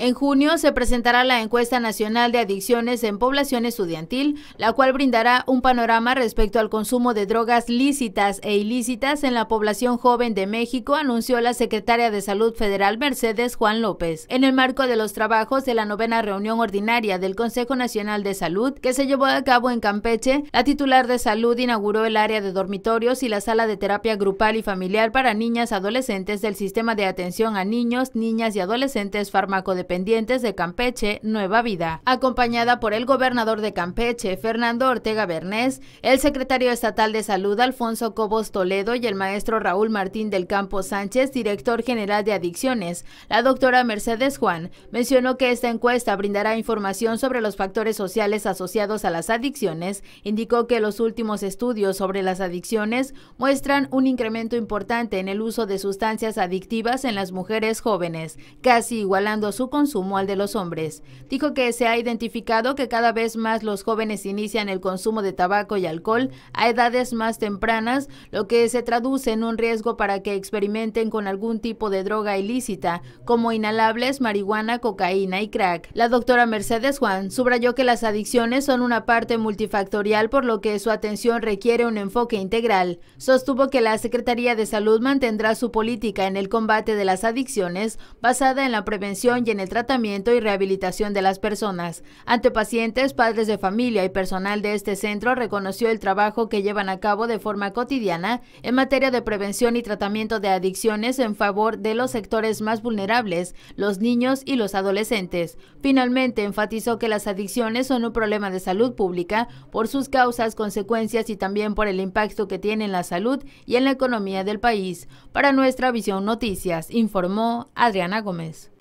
En junio se presentará la encuesta nacional de adicciones en población estudiantil, la cual brindará un panorama respecto al consumo de drogas lícitas e ilícitas en la población joven de México, anunció la secretaria de Salud Federal Mercedes Juan López, en el marco de los trabajos de la novena reunión ordinaria del Consejo Nacional de Salud que se llevó a cabo en Campeche. La titular de salud inauguró el área de dormitorios y la sala de terapia grupal y familiar para niñas adolescentes del sistema de atención a niños, niñas y adolescentes farmacodependientes pendientes de Campeche, Nueva Vida, acompañada por el gobernador de Campeche, Fernando Ortega Bernés, el secretario estatal de salud, Alfonso Cobos Toledo, y el maestro Raúl Martín del Campo Sánchez, director general de adicciones. La doctora Mercedes Juan mencionó que esta encuesta brindará información sobre los factores sociales asociados a las adicciones, indicó que los últimos estudios sobre las adicciones muestran un incremento importante en el uso de sustancias adictivas en las mujeres jóvenes, casi igualando su consumo al de los hombres. Dijo que se ha identificado que cada vez más los jóvenes inician el consumo de tabaco y alcohol a edades más tempranas, lo que se traduce en un riesgo para que experimenten con algún tipo de droga ilícita, como inhalables, marihuana, cocaína y crack. La doctora Mercedes Juan subrayó que las adicciones son una parte multifactorial por lo que su atención requiere un enfoque integral. Sostuvo que la Secretaría de Salud mantendrá su política en el combate de las adicciones basada en la prevención y en el tratamiento y rehabilitación de las personas. Ante pacientes, padres de familia y personal de este centro reconoció el trabajo que llevan a cabo de forma cotidiana en materia de prevención y tratamiento de adicciones en favor de los sectores más vulnerables, los niños y los adolescentes. Finalmente, enfatizó que las adicciones son un problema de salud pública por sus causas, consecuencias y también por el impacto que tiene en la salud y en la economía del país. Para nuestra visión noticias, informó Adriana Gómez.